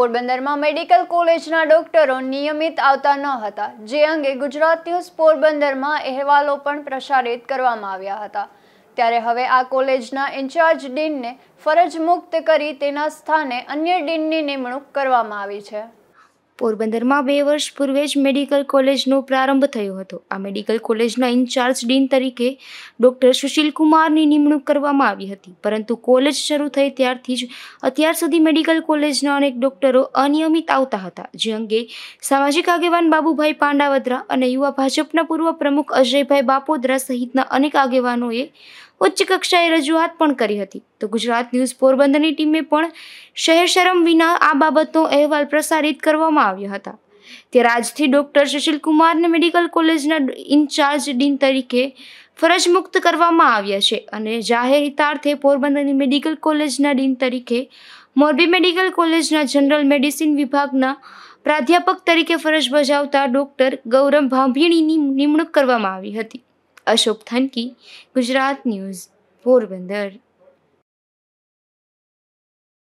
પોરબંદરમાં મેડિકલ કોલેજના ડોક્ટરો નિયમિત આવતા ન હતા જે અંગે ગુજરાત ન્યૂઝ પોરબંદરમાં અહેવાલો પણ પ્રસારિત કરવામાં આવ્યા હતા ત્યારે હવે આ કોલેજના ઇન્ચાર્જ ડીનને ફરજ મુક્ત કરી તેના સ્થાને અન્ય ડીનની નિમણૂક કરવામાં આવી છે પોરબંદરમાં બે વર્ષ પૂર્વે જ મેડિકલ કોલેજનો પ્રારંભ થયો હતો આ મેડિકલ કોલેજના ઇન્ચાર્જ ડીન તરીકે ડૉક્ટર સુશીલ કુમારની નિમણૂક કરવામાં આવી હતી પરંતુ કોલેજ શરૂ થઈ ત્યારથી જ અત્યાર સુધી મેડિકલ કોલેજના અનેક ડૉક્ટરો અનિયમિત આવતા હતા જે અંગે સામાજિક આગેવાન બાબુભાઈ પાંડાવદરા અને યુવા ભાજપના પૂર્વ પ્રમુખ અજયભાઈ બાપોદ્રા સહિતના અનેક આગેવાનોએ ઉચ્ચ કક્ષાએ રજૂઆત પણ કરી હતી તો ગુજરાત ન્યૂઝ પોરબંદરની ટીમે પણ શહેર શરમ વિના આ બાબતનો અહેવાલ પ્રસારિત કરવામાં આવ્યા હતા ત્યારે આજથી ડૉક્ટર સુશીલ મેડિકલ કોલેજના ઇન્ચાર્જ ડીન તરીકે ફરજ મુક્ત કરવામાં આવ્યા છે અને જાહેર હિતાર્થે પોરબંદરની મેડિકલ કોલેજના ડીન તરીકે મોરબી મેડિકલ કોલેજના જનરલ મેડિસિન વિભાગના પ્રાધ્યાપક તરીકે ફરજ બજાવતા ડૉક્ટર ગૌરવ ભાંભીણીની નિમણૂક કરવામાં આવી હતી અશોક થનકી ગુજરાત ન્યૂઝ પોરબંદર